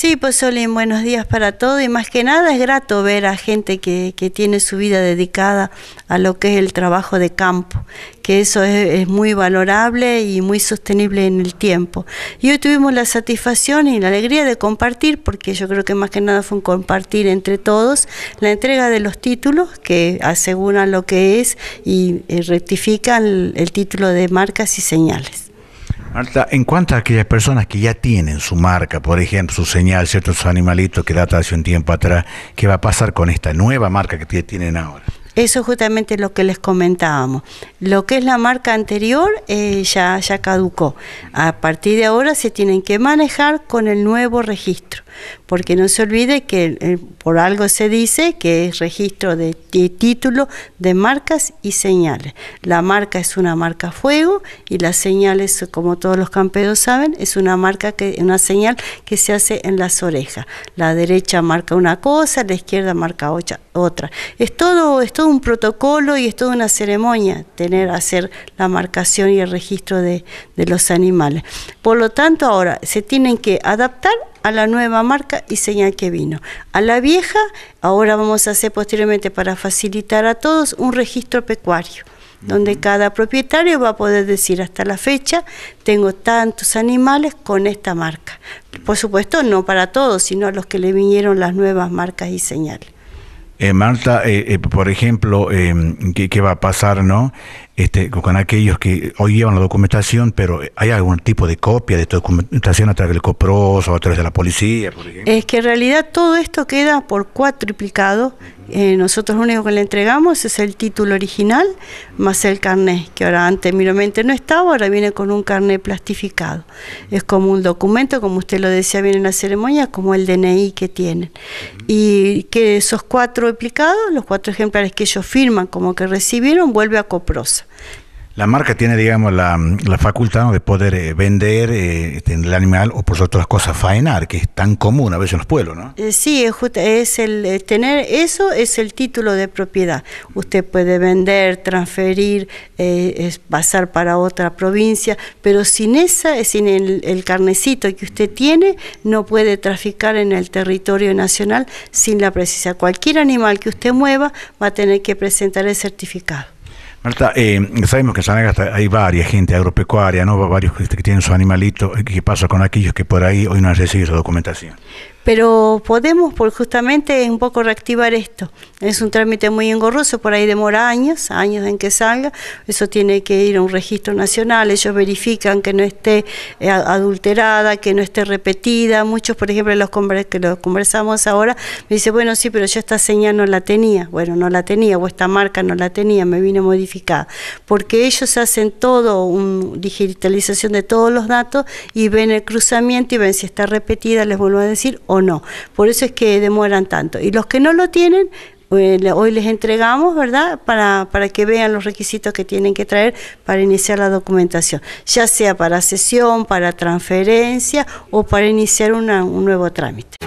Sí, pues Solín, buenos días para todos y más que nada es grato ver a gente que, tiene su vida dedicada a lo que es el trabajo de campo, que eso es, muy valorable y muy sostenible en el tiempo. Y hoy tuvimos la satisfacción y la alegría de compartir, porque yo creo que más que nada fue un compartir entre todos, la entrega de los títulos que aseguran lo que es y, eh, rectifican el título de marcas y señales. Marta, en cuanto a aquellas personas que ya tienen su marca, por ejemplo, su señal, ciertos animalitos que data hace un tiempo atrás, ¿qué va a pasar con esta nueva marca que tienen ahora? Eso justamente lo que les comentábamos. Lo que es la marca anterior eh, ya, ya caducó. A partir de ahora se tienen que manejar con el nuevo registro, porque no se olvide que eh, por algo se dice que es registro de, título de marcas y señales. La marca es una marca fuego y las señales, como todos los campeones saben, es una marca que una señal que se hace en las orejas. La derecha marca una cosa, la izquierda marca otra. Es todo, es todo un protocolo y es toda una ceremonia tener, hacer la marcación y el registro de, los animales. Por lo tanto, ahora se tienen que adaptar a la nueva marca y señal que vino. A la vieja, ahora vamos a hacer posteriormente para facilitar a todos un registro pecuario donde cada propietario va a poder decir hasta la fecha tengo tantos animales con esta marca. Por supuesto, no para todos, sino a los que le vinieron las nuevas marcas y señales. Eh, Marta, eh, eh, por ejemplo, em, ¿qué, va a pasar no este, con aquellos que hoy llevan la documentación, pero eh, hay algún tipo de copia de esta documentación a través del COPROS o a través de la policía? Es que en realidad todo esto queda por cuatriplicado eh, nosotros lo único que le entregamos es el título original más el carnet, que ahora antes anteriormente no estaba, ahora viene con un carnet plastificado. Es como un documento, como usted lo decía bien en la ceremonia, como el DNI que tienen. Y que esos cuatro aplicados, los cuatro ejemplares que ellos firman como que recibieron, vuelve a Coprosa la marca tiene, digamos, la, facultad de poder eh, vender eh, este, el animal o por otras cosas faenar, que es tan común a veces en los pueblos, ¿no? Eh, sí, es el tener eso es el título de propiedad. Usted puede vender, transferir, es pasar para otra provincia, pero sin esa, sin el, el carnecito que usted tiene, no puede traficar en el territorio nacional sin la precisa. Cualquier animal que usted mueva va a tener que presentar el certificado. Marta, eh, sabemos que en San Agasta hay varias gente agropecuaria, ¿no? Varios este, que tienen su animalito. ¿Qué pasa con aquellos que por ahí hoy no han recibido documentación? pero podemos, por justamente un poco reactivar esto. Es un trámite muy engorroso, por ahí demora años, años en que salga, eso tiene que ir a un registro nacional, ellos verifican que no esté eh, adulterada, que no esté repetida, muchos, por ejemplo, los que los conversamos ahora, me dice, bueno, sí, pero yo esta señal no la tenía, bueno, no la tenía, o esta marca no la tenía, me vino modificada, porque ellos hacen todo, un digitalización de todos los datos y ven el cruzamiento y ven si está repetida, les vuelvo a decir, no. Por eso es que demoran tanto. Y los que no lo tienen, eh, hoy les entregamos, ¿verdad? Para, para que vean los requisitos que tienen que traer para iniciar la documentación, ya sea para sesión, para transferencia o para iniciar un nuevo trámite.